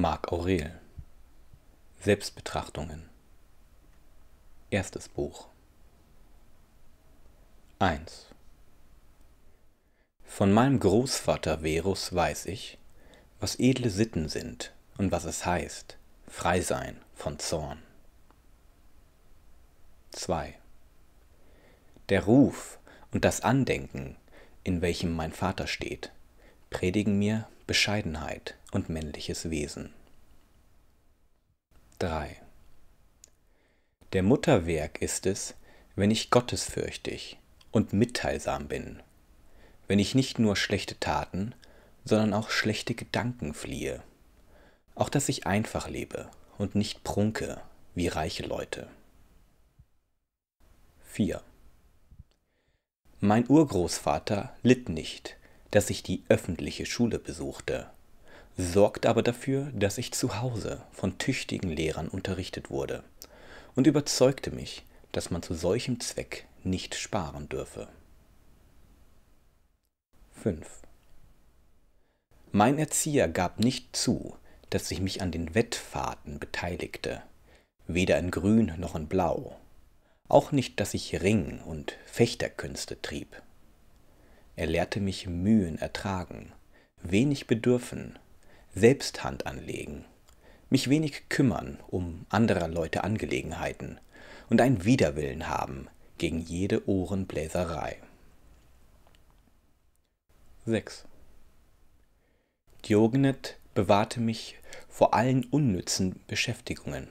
Marc Aurel Selbstbetrachtungen Erstes Buch 1 Von meinem Großvater Verus weiß ich, was edle Sitten sind und was es heißt, frei sein von Zorn. 2 Der Ruf und das Andenken, in welchem mein Vater steht, predigen mir Bescheidenheit und männliches Wesen. 3. Der Mutterwerk ist es, wenn ich gottesfürchtig und mitteilsam bin, wenn ich nicht nur schlechte Taten, sondern auch schlechte Gedanken fliehe, auch dass ich einfach lebe und nicht prunke wie reiche Leute. 4. Mein Urgroßvater litt nicht, dass ich die öffentliche Schule besuchte, sorgte aber dafür, dass ich zu Hause von tüchtigen Lehrern unterrichtet wurde und überzeugte mich, dass man zu solchem Zweck nicht sparen dürfe. 5. Mein Erzieher gab nicht zu, dass ich mich an den Wettfahrten beteiligte, weder in Grün noch in Blau, auch nicht, dass ich Ring- und Fechterkünste trieb. Er lehrte mich Mühen ertragen, wenig bedürfen, selbst Hand anlegen, mich wenig kümmern um anderer Leute Angelegenheiten und ein Widerwillen haben gegen jede Ohrenbläserei. 6. Diogenet bewahrte mich vor allen unnützen Beschäftigungen,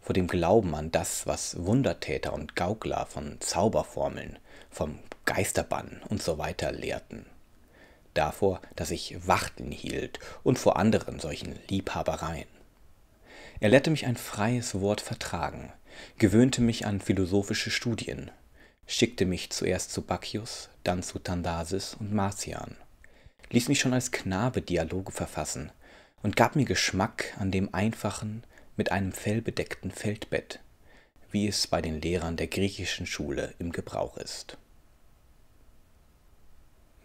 vor dem Glauben an das, was Wundertäter und Gaukler von Zauberformeln, vom Geisterbann und so weiter lehrten. Davor, dass ich Warten hielt und vor anderen solchen Liebhabereien. Er lehrte mich ein freies Wort vertragen, gewöhnte mich an philosophische Studien, schickte mich zuerst zu Bacchius, dann zu Tandasis und Marcian, ließ mich schon als Knabe Dialoge verfassen und gab mir Geschmack an dem einfachen, mit einem Fell bedeckten Feldbett, wie es bei den Lehrern der griechischen Schule im Gebrauch ist.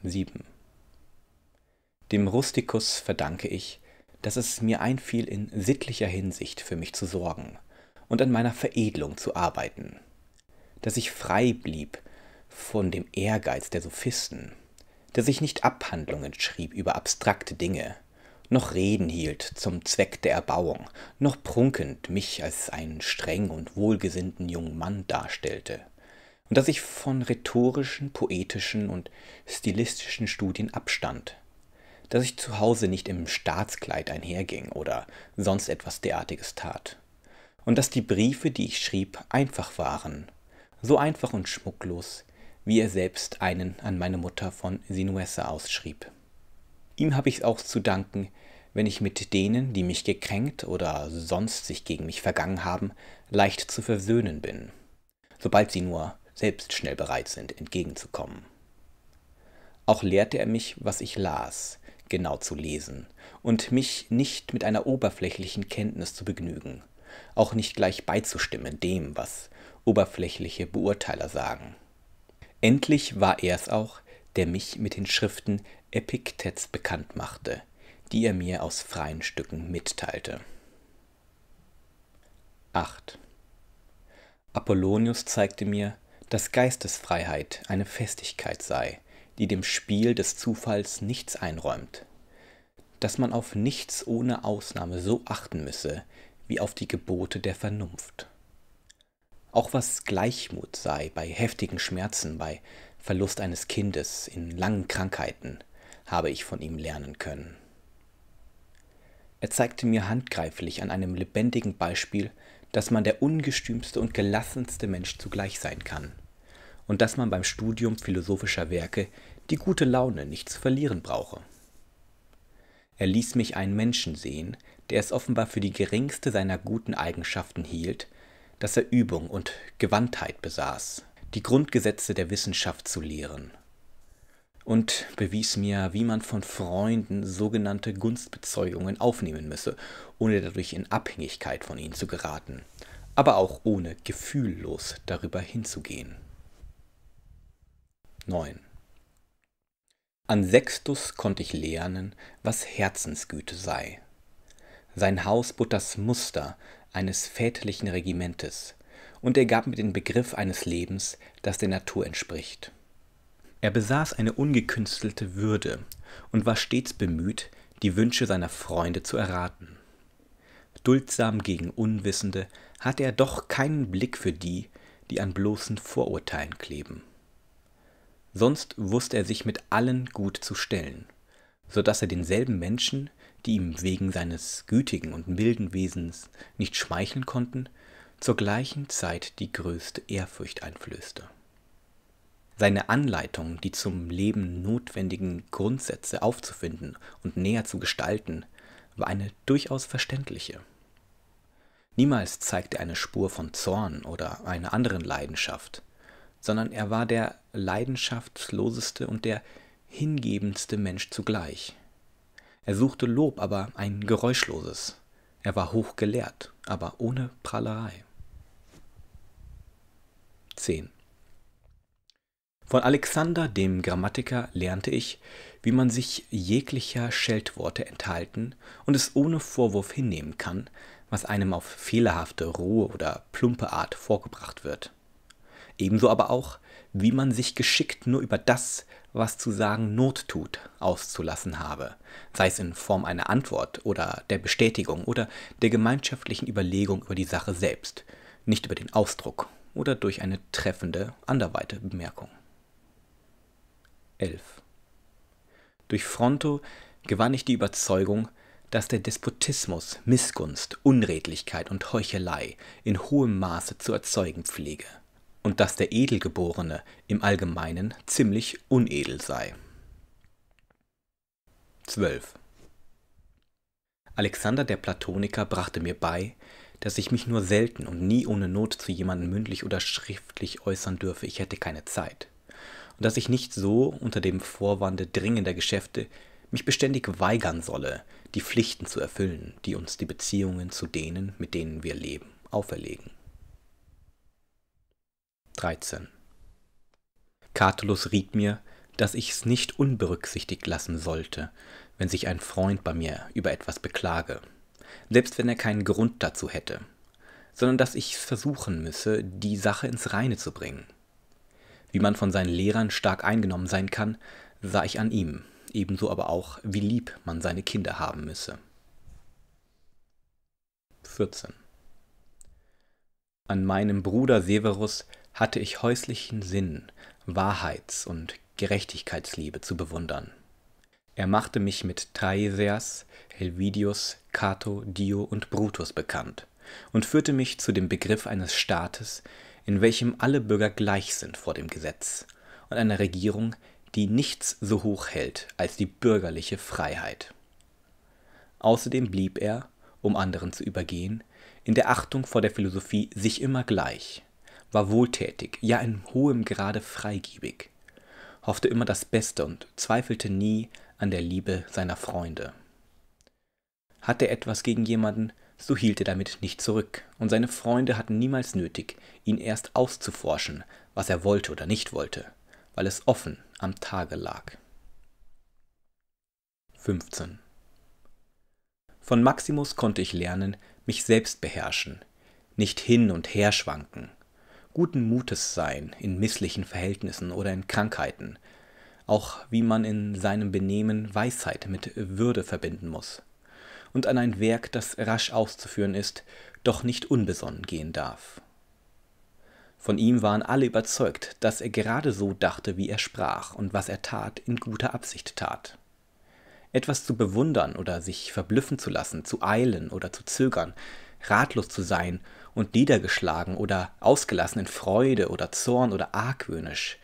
7 Dem Rustikus verdanke ich, dass es mir einfiel, in sittlicher Hinsicht für mich zu sorgen und an meiner Veredelung zu arbeiten, dass ich frei blieb von dem Ehrgeiz der Sophisten, dass ich nicht Abhandlungen schrieb über abstrakte Dinge, noch Reden hielt zum Zweck der Erbauung, noch prunkend mich als einen streng und wohlgesinnten jungen Mann darstellte und dass ich von rhetorischen, poetischen und stilistischen Studien abstand, dass ich zu Hause nicht im Staatskleid einherging oder sonst etwas derartiges tat, und dass die Briefe, die ich schrieb, einfach waren, so einfach und schmucklos, wie er selbst einen an meine Mutter von Sinuessa ausschrieb. Ihm habe ich es auch zu danken, wenn ich mit denen, die mich gekränkt oder sonst sich gegen mich vergangen haben, leicht zu versöhnen bin, sobald sie nur selbst schnell bereit sind, entgegenzukommen. Auch lehrte er mich, was ich las, genau zu lesen und mich nicht mit einer oberflächlichen Kenntnis zu begnügen, auch nicht gleich beizustimmen dem, was oberflächliche Beurteiler sagen. Endlich war er es auch, der mich mit den Schriften Epiktets bekannt machte, die er mir aus freien Stücken mitteilte. 8. Apollonius zeigte mir, dass Geistesfreiheit eine Festigkeit sei, die dem Spiel des Zufalls nichts einräumt, dass man auf nichts ohne Ausnahme so achten müsse wie auf die Gebote der Vernunft. Auch was Gleichmut sei bei heftigen Schmerzen, bei Verlust eines Kindes, in langen Krankheiten, habe ich von ihm lernen können. Er zeigte mir handgreiflich an einem lebendigen Beispiel, dass man der ungestümste und gelassenste Mensch zugleich sein kann und dass man beim Studium philosophischer Werke die gute Laune nicht zu verlieren brauche. Er ließ mich einen Menschen sehen, der es offenbar für die geringste seiner guten Eigenschaften hielt, dass er Übung und Gewandtheit besaß, die Grundgesetze der Wissenschaft zu lehren, und bewies mir, wie man von Freunden sogenannte Gunstbezeugungen aufnehmen müsse, ohne dadurch in Abhängigkeit von ihnen zu geraten, aber auch ohne gefühllos darüber hinzugehen. 9. An Sextus konnte ich lernen, was Herzensgüte sei. Sein Haus bot das Muster eines väterlichen Regimentes, und er gab mir den Begriff eines Lebens, das der Natur entspricht. Er besaß eine ungekünstelte Würde und war stets bemüht, die Wünsche seiner Freunde zu erraten. Duldsam gegen Unwissende hatte er doch keinen Blick für die, die an bloßen Vorurteilen kleben sonst wusste er sich mit allen gut zu stellen, so daß er denselben Menschen, die ihm wegen seines gütigen und milden Wesens nicht schmeicheln konnten, zur gleichen Zeit die größte Ehrfurcht einflößte. Seine Anleitung, die zum Leben notwendigen Grundsätze aufzufinden und näher zu gestalten, war eine durchaus verständliche. Niemals zeigte er eine Spur von Zorn oder einer anderen Leidenschaft, sondern er war der leidenschaftsloseste und der hingebendste Mensch zugleich. Er suchte Lob, aber ein geräuschloses. Er war hochgelehrt, aber ohne Prahlerei. 10. Von Alexander, dem Grammatiker, lernte ich, wie man sich jeglicher Scheltworte enthalten und es ohne Vorwurf hinnehmen kann, was einem auf fehlerhafte, rohe oder plumpe Art vorgebracht wird. Ebenso aber auch, wie man sich geschickt nur über das, was zu sagen Not tut, auszulassen habe, sei es in Form einer Antwort oder der Bestätigung oder der gemeinschaftlichen Überlegung über die Sache selbst, nicht über den Ausdruck oder durch eine treffende, anderweite Bemerkung. 11. Durch Fronto gewann ich die Überzeugung, dass der Despotismus Missgunst, Unredlichkeit und Heuchelei in hohem Maße zu erzeugen pflege – und dass der Edelgeborene im Allgemeinen ziemlich unedel sei. 12. Alexander der Platoniker brachte mir bei, dass ich mich nur selten und nie ohne Not zu jemandem mündlich oder schriftlich äußern dürfe, ich hätte keine Zeit. Und dass ich nicht so unter dem Vorwande dringender Geschäfte mich beständig weigern solle, die Pflichten zu erfüllen, die uns die Beziehungen zu denen, mit denen wir leben, auferlegen. 13 Catulus riet mir, dass ich's nicht unberücksichtigt lassen sollte, wenn sich ein Freund bei mir über etwas beklage, selbst wenn er keinen Grund dazu hätte, sondern dass ich versuchen müsse, die Sache ins Reine zu bringen. Wie man von seinen Lehrern stark eingenommen sein kann, sah ich an ihm, ebenso aber auch, wie lieb man seine Kinder haben müsse. 14. An meinem Bruder Severus hatte ich häuslichen Sinn, Wahrheits- und Gerechtigkeitsliebe zu bewundern. Er machte mich mit Taiseas, Helvidius, Cato, Dio und Brutus bekannt und führte mich zu dem Begriff eines Staates, in welchem alle Bürger gleich sind vor dem Gesetz und einer Regierung, die nichts so hoch hält als die bürgerliche Freiheit. Außerdem blieb er, um anderen zu übergehen, in der Achtung vor der Philosophie sich immer gleich war wohltätig, ja in hohem Grade freigebig, hoffte immer das Beste und zweifelte nie an der Liebe seiner Freunde. Hat er etwas gegen jemanden, so hielt er damit nicht zurück, und seine Freunde hatten niemals nötig, ihn erst auszuforschen, was er wollte oder nicht wollte, weil es offen am Tage lag. 15. Von Maximus konnte ich lernen, mich selbst beherrschen, nicht hin und her schwanken, guten Mutes sein in misslichen Verhältnissen oder in Krankheiten, auch wie man in seinem Benehmen Weisheit mit Würde verbinden muss, und an ein Werk, das rasch auszuführen ist, doch nicht unbesonnen gehen darf. Von ihm waren alle überzeugt, dass er gerade so dachte, wie er sprach und was er tat, in guter Absicht tat. Etwas zu bewundern oder sich verblüffen zu lassen, zu eilen oder zu zögern, ratlos zu sein und niedergeschlagen oder ausgelassen in Freude oder Zorn oder argwöhnisch.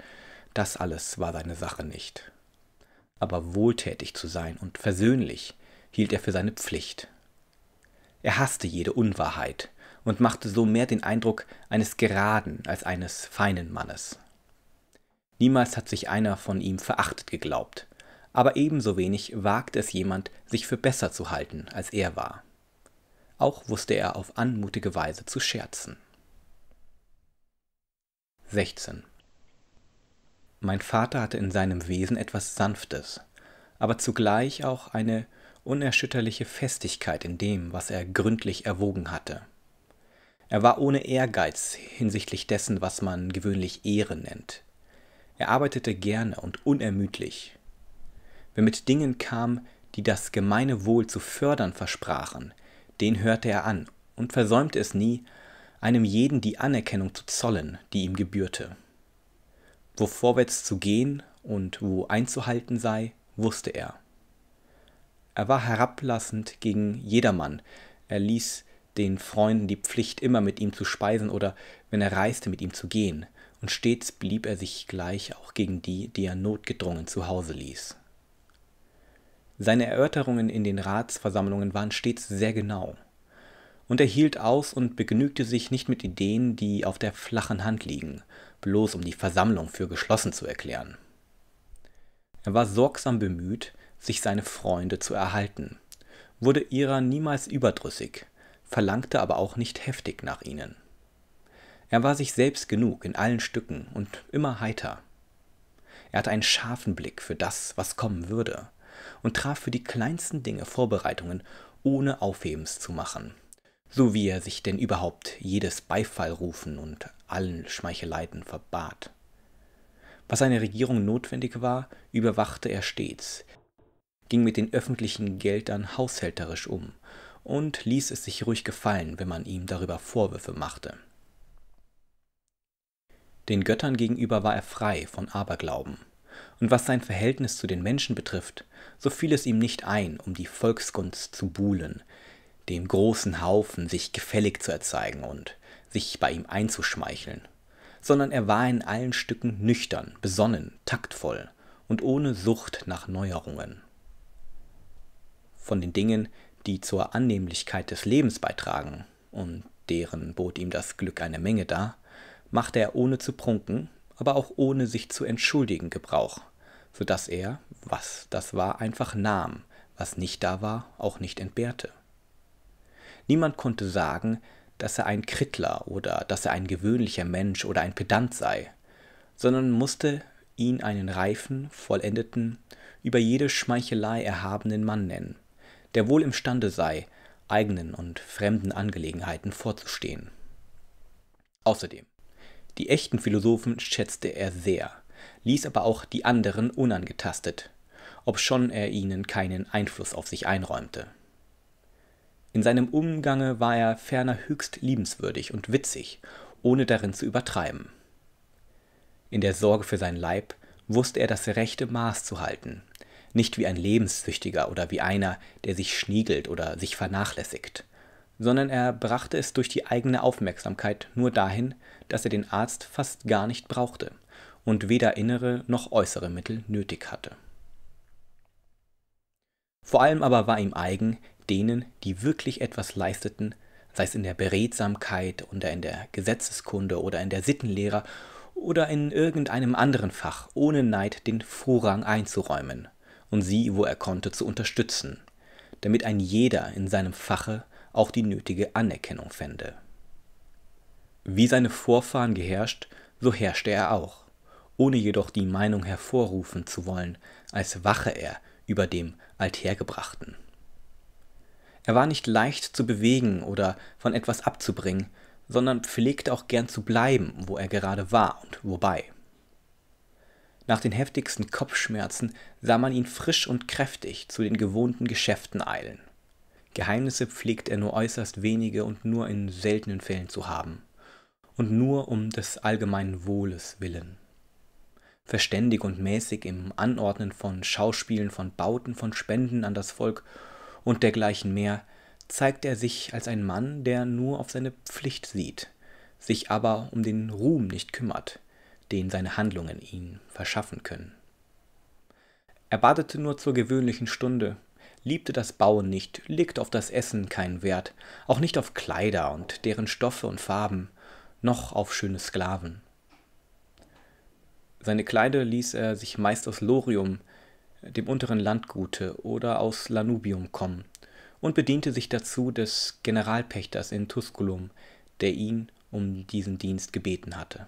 Das alles war seine Sache nicht. Aber wohltätig zu sein und versöhnlich hielt er für seine Pflicht. Er hasste jede Unwahrheit und machte so mehr den Eindruck eines geraden als eines feinen Mannes. Niemals hat sich einer von ihm verachtet geglaubt, aber ebenso wenig wagt es jemand, sich für besser zu halten, als er war. Auch wusste er auf anmutige Weise zu scherzen. 16. Mein Vater hatte in seinem Wesen etwas Sanftes, aber zugleich auch eine unerschütterliche Festigkeit in dem, was er gründlich erwogen hatte. Er war ohne Ehrgeiz hinsichtlich dessen, was man gewöhnlich Ehre nennt. Er arbeitete gerne und unermüdlich. Wer mit Dingen kam, die das gemeine Wohl zu fördern versprachen, den hörte er an und versäumte es nie, einem jeden die Anerkennung zu zollen, die ihm gebührte. Wo vorwärts zu gehen und wo einzuhalten sei, wusste er. Er war herablassend gegen jedermann, er ließ den Freunden die Pflicht, immer mit ihm zu speisen oder, wenn er reiste, mit ihm zu gehen, und stets blieb er sich gleich auch gegen die, die er notgedrungen zu Hause ließ. Seine Erörterungen in den Ratsversammlungen waren stets sehr genau. Und er hielt aus und begnügte sich nicht mit Ideen, die auf der flachen Hand liegen, bloß um die Versammlung für geschlossen zu erklären. Er war sorgsam bemüht, sich seine Freunde zu erhalten, wurde ihrer niemals überdrüssig, verlangte aber auch nicht heftig nach ihnen. Er war sich selbst genug in allen Stücken und immer heiter. Er hatte einen scharfen Blick für das, was kommen würde, und traf für die kleinsten Dinge Vorbereitungen, ohne Aufhebens zu machen. So wie er sich denn überhaupt jedes Beifallrufen und allen Schmeicheleiten verbat. Was einer Regierung notwendig war, überwachte er stets, ging mit den öffentlichen Geldern haushälterisch um und ließ es sich ruhig gefallen, wenn man ihm darüber Vorwürfe machte. Den Göttern gegenüber war er frei von Aberglauben und was sein Verhältnis zu den Menschen betrifft, so fiel es ihm nicht ein, um die Volksgunst zu buhlen, dem großen Haufen sich gefällig zu erzeigen und sich bei ihm einzuschmeicheln, sondern er war in allen Stücken nüchtern, besonnen, taktvoll und ohne Sucht nach Neuerungen. Von den Dingen, die zur Annehmlichkeit des Lebens beitragen, und deren bot ihm das Glück eine Menge dar, machte er ohne zu prunken, aber auch ohne sich zu entschuldigen Gebrauch, so dass er, was das war, einfach nahm, was nicht da war, auch nicht entbehrte. Niemand konnte sagen, dass er ein Krittler oder dass er ein gewöhnlicher Mensch oder ein Pedant sei, sondern musste ihn einen reifen, vollendeten, über jede Schmeichelei erhabenen Mann nennen, der wohl imstande sei, eigenen und fremden Angelegenheiten vorzustehen. Außerdem die echten Philosophen schätzte er sehr, ließ aber auch die anderen unangetastet, obschon er ihnen keinen Einfluss auf sich einräumte. In seinem Umgange war er ferner höchst liebenswürdig und witzig, ohne darin zu übertreiben. In der Sorge für seinen Leib wusste er das rechte Maß zu halten, nicht wie ein Lebenssüchtiger oder wie einer, der sich schniegelt oder sich vernachlässigt sondern er brachte es durch die eigene Aufmerksamkeit nur dahin, dass er den Arzt fast gar nicht brauchte und weder innere noch äußere Mittel nötig hatte. Vor allem aber war ihm eigen, denen, die wirklich etwas leisteten, sei es in der Beredsamkeit oder in der Gesetzeskunde oder in der Sittenlehre oder in irgendeinem anderen Fach, ohne Neid den Vorrang einzuräumen und sie, wo er konnte, zu unterstützen, damit ein jeder in seinem Fache auch die nötige Anerkennung fände. Wie seine Vorfahren geherrscht, so herrschte er auch, ohne jedoch die Meinung hervorrufen zu wollen, als wache er über dem Althergebrachten. Er war nicht leicht zu bewegen oder von etwas abzubringen, sondern pflegte auch gern zu bleiben, wo er gerade war und wobei. Nach den heftigsten Kopfschmerzen sah man ihn frisch und kräftig zu den gewohnten Geschäften eilen. Geheimnisse pflegt er nur äußerst wenige und nur in seltenen Fällen zu haben, und nur um des allgemeinen Wohles willen. Verständig und mäßig im Anordnen von Schauspielen, von Bauten, von Spenden an das Volk und dergleichen mehr, zeigt er sich als ein Mann, der nur auf seine Pflicht sieht, sich aber um den Ruhm nicht kümmert, den seine Handlungen ihm verschaffen können. Er badete nur zur gewöhnlichen Stunde, liebte das Bauen nicht, legte auf das Essen keinen Wert, auch nicht auf Kleider und deren Stoffe und Farben, noch auf schöne Sklaven. Seine Kleider ließ er sich meist aus Lorium, dem unteren Landgute, oder aus Lanubium kommen und bediente sich dazu des Generalpächters in Tusculum, der ihn um diesen Dienst gebeten hatte.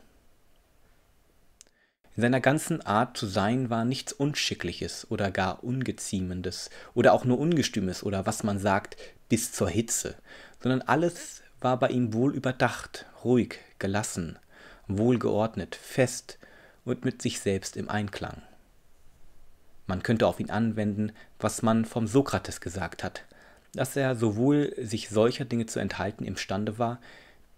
In seiner ganzen Art zu sein war nichts Unschickliches oder gar Ungeziemendes oder auch nur Ungestümes oder was man sagt, bis zur Hitze, sondern alles war bei ihm wohl überdacht, ruhig, gelassen, wohlgeordnet, fest und mit sich selbst im Einklang. Man könnte auf ihn anwenden, was man vom Sokrates gesagt hat, dass er sowohl sich solcher Dinge zu enthalten imstande war,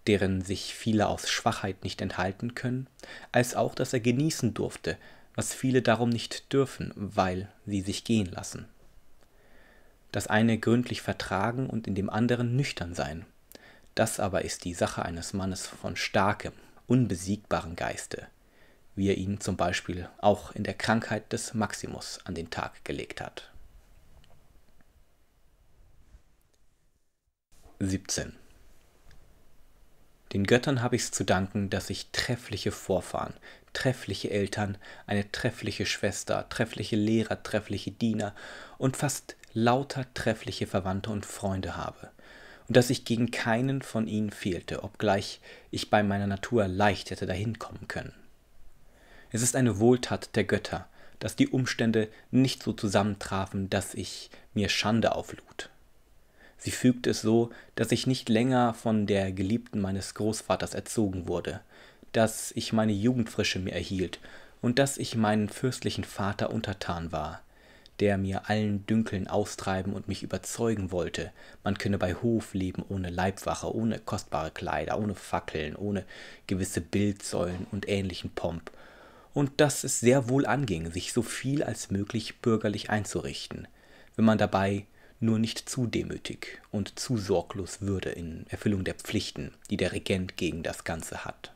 deren sich viele aus Schwachheit nicht enthalten können, als auch, dass er genießen durfte, was viele darum nicht dürfen, weil sie sich gehen lassen. Das eine gründlich vertragen und in dem anderen nüchtern sein. Das aber ist die Sache eines Mannes von starkem, unbesiegbarem Geiste, wie er ihn zum Beispiel auch in der Krankheit des Maximus an den Tag gelegt hat. 17. Den Göttern habe ich es zu danken, dass ich treffliche Vorfahren, treffliche Eltern, eine treffliche Schwester, treffliche Lehrer, treffliche Diener und fast lauter treffliche Verwandte und Freunde habe. Und dass ich gegen keinen von ihnen fehlte, obgleich ich bei meiner Natur leicht hätte dahin kommen können. Es ist eine Wohltat der Götter, dass die Umstände nicht so zusammentrafen, dass ich mir Schande auflud. Sie fügt es so, dass ich nicht länger von der Geliebten meines Großvaters erzogen wurde, dass ich meine Jugendfrische mir erhielt und dass ich meinen fürstlichen Vater untertan war, der mir allen Dünkeln austreiben und mich überzeugen wollte, man könne bei Hof leben ohne Leibwache, ohne kostbare Kleider, ohne Fackeln, ohne gewisse Bildsäulen und ähnlichen Pomp, und dass es sehr wohl anging, sich so viel als möglich bürgerlich einzurichten, wenn man dabei nur nicht zu demütig und zu sorglos würde in Erfüllung der Pflichten, die der Regent gegen das Ganze hat.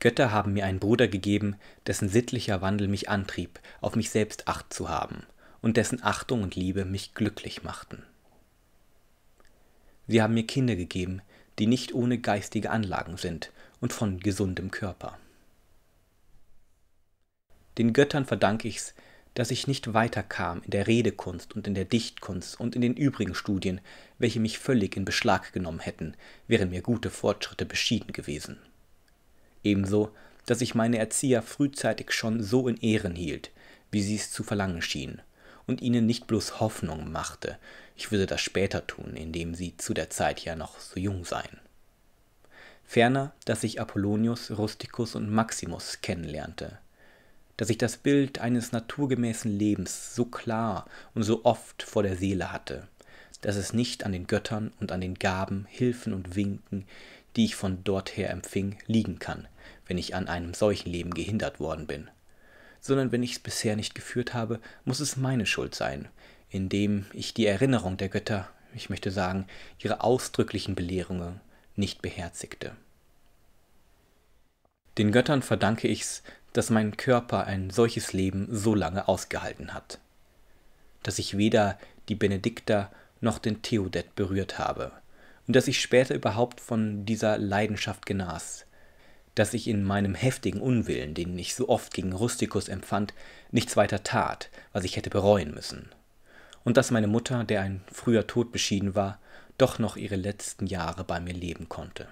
Götter haben mir einen Bruder gegeben, dessen sittlicher Wandel mich antrieb, auf mich selbst Acht zu haben und dessen Achtung und Liebe mich glücklich machten. Sie haben mir Kinder gegeben, die nicht ohne geistige Anlagen sind und von gesundem Körper. Den Göttern verdanke ich's, dass ich nicht weiterkam in der Redekunst und in der Dichtkunst und in den übrigen Studien, welche mich völlig in Beschlag genommen hätten, wären mir gute Fortschritte beschieden gewesen. Ebenso, dass ich meine Erzieher frühzeitig schon so in Ehren hielt, wie sie es zu verlangen schienen, und ihnen nicht bloß Hoffnung machte, ich würde das später tun, indem sie zu der Zeit ja noch so jung seien. Ferner, dass ich Apollonius, Rusticus und Maximus kennenlernte, dass ich das Bild eines naturgemäßen Lebens so klar und so oft vor der Seele hatte, dass es nicht an den Göttern und an den Gaben, Hilfen und Winken, die ich von dorther empfing, liegen kann, wenn ich an einem solchen Leben gehindert worden bin. Sondern wenn ich es bisher nicht geführt habe, muss es meine Schuld sein, indem ich die Erinnerung der Götter, ich möchte sagen, ihre ausdrücklichen Belehrungen nicht beherzigte. Den Göttern verdanke ich's, dass mein Körper ein solches Leben so lange ausgehalten hat, dass ich weder die Benedikter noch den Theodet berührt habe und dass ich später überhaupt von dieser Leidenschaft genas, dass ich in meinem heftigen Unwillen, den ich so oft gegen Rusticus empfand, nichts weiter tat, was ich hätte bereuen müssen, und dass meine Mutter, der ein früher Tod beschieden war, doch noch ihre letzten Jahre bei mir leben konnte.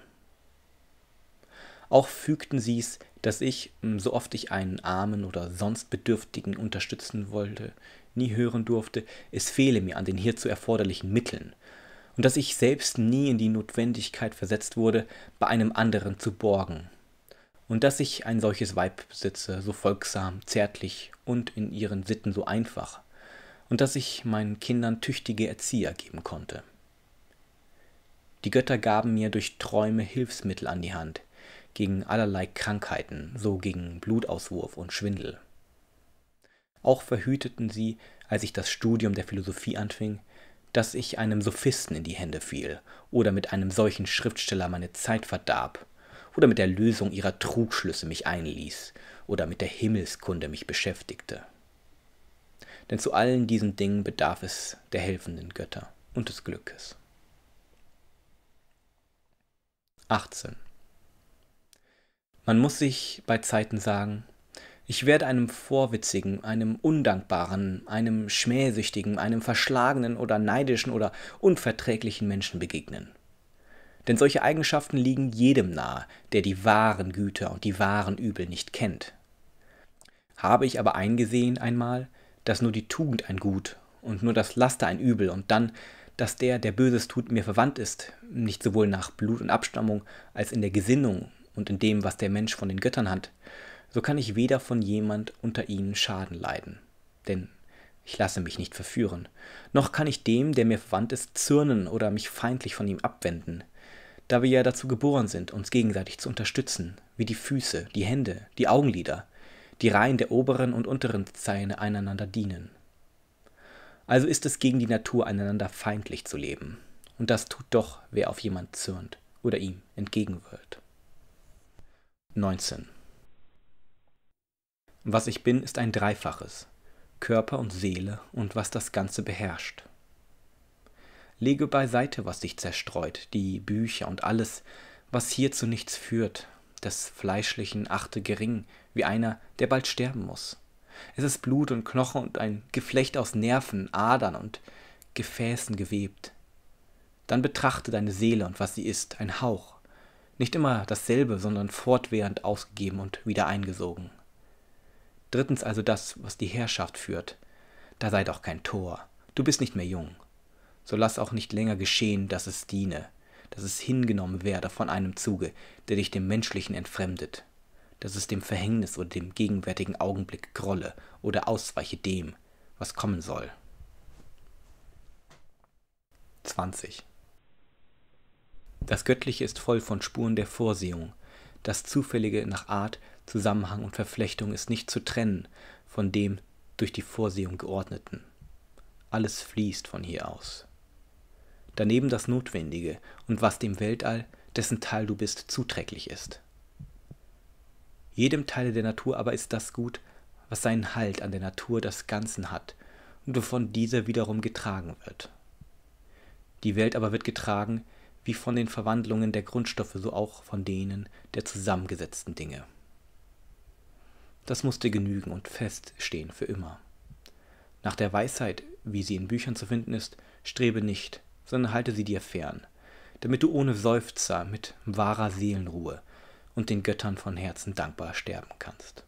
Auch fügten sie's, dass ich, hm, so oft ich einen Armen oder sonst Bedürftigen unterstützen wollte, nie hören durfte, es fehle mir an den hierzu erforderlichen Mitteln, und dass ich selbst nie in die Notwendigkeit versetzt wurde, bei einem anderen zu borgen. Und dass ich ein solches Weib besitze, so folgsam, zärtlich und in ihren Sitten so einfach, und dass ich meinen Kindern tüchtige Erzieher geben konnte. Die Götter gaben mir durch Träume Hilfsmittel an die Hand, gegen allerlei Krankheiten, so gegen Blutauswurf und Schwindel. Auch verhüteten sie, als ich das Studium der Philosophie anfing, dass ich einem Sophisten in die Hände fiel oder mit einem solchen Schriftsteller meine Zeit verdarb oder mit der Lösung ihrer Trugschlüsse mich einließ oder mit der Himmelskunde mich beschäftigte. Denn zu allen diesen Dingen bedarf es der helfenden Götter und des Glückes. 18. Man muss sich bei Zeiten sagen, ich werde einem Vorwitzigen, einem Undankbaren, einem Schmähsüchtigen, einem Verschlagenen oder neidischen oder unverträglichen Menschen begegnen. Denn solche Eigenschaften liegen jedem nahe, der die wahren Güter und die wahren Übel nicht kennt. Habe ich aber eingesehen einmal, dass nur die Tugend ein Gut und nur das Laster ein Übel und dann, dass der, der Böses tut, mir verwandt ist, nicht sowohl nach Blut und Abstammung als in der Gesinnung und in dem, was der Mensch von den Göttern hat, so kann ich weder von jemand unter ihnen Schaden leiden, denn ich lasse mich nicht verführen, noch kann ich dem, der mir verwandt ist, zürnen oder mich feindlich von ihm abwenden, da wir ja dazu geboren sind, uns gegenseitig zu unterstützen, wie die Füße, die Hände, die Augenlider, die Reihen der oberen und unteren Zeile einander dienen. Also ist es gegen die Natur, einander feindlich zu leben, und das tut doch, wer auf jemand zürnt oder ihm entgegenwirkt. 19. Was ich bin, ist ein Dreifaches, Körper und Seele und was das Ganze beherrscht. Lege beiseite, was dich zerstreut, die Bücher und alles, was hier zu nichts führt, des Fleischlichen achte gering, wie einer, der bald sterben muss. Es ist Blut und Knochen und ein Geflecht aus Nerven, Adern und Gefäßen gewebt. Dann betrachte deine Seele und was sie ist, ein Hauch, nicht immer dasselbe, sondern fortwährend ausgegeben und wieder eingesogen. Drittens also das, was die Herrschaft führt. Da sei doch kein Tor. Du bist nicht mehr jung. So lass auch nicht länger geschehen, dass es diene, dass es hingenommen werde von einem Zuge, der dich dem Menschlichen entfremdet, dass es dem Verhängnis oder dem gegenwärtigen Augenblick grolle oder ausweiche dem, was kommen soll. 20. Das Göttliche ist voll von Spuren der Vorsehung. Das Zufällige nach Art, Zusammenhang und Verflechtung ist nicht zu trennen von dem durch die Vorsehung geordneten. Alles fließt von hier aus. Daneben das Notwendige und was dem Weltall, dessen Teil du bist, zuträglich ist. Jedem Teile der Natur aber ist das Gut, was seinen Halt an der Natur des Ganzen hat und wovon dieser wiederum getragen wird. Die Welt aber wird getragen, wie von den Verwandlungen der Grundstoffe, so auch von denen der zusammengesetzten Dinge. Das musste genügen und feststehen für immer. Nach der Weisheit, wie sie in Büchern zu finden ist, strebe nicht, sondern halte sie dir fern, damit du ohne Seufzer mit wahrer Seelenruhe und den Göttern von Herzen dankbar sterben kannst.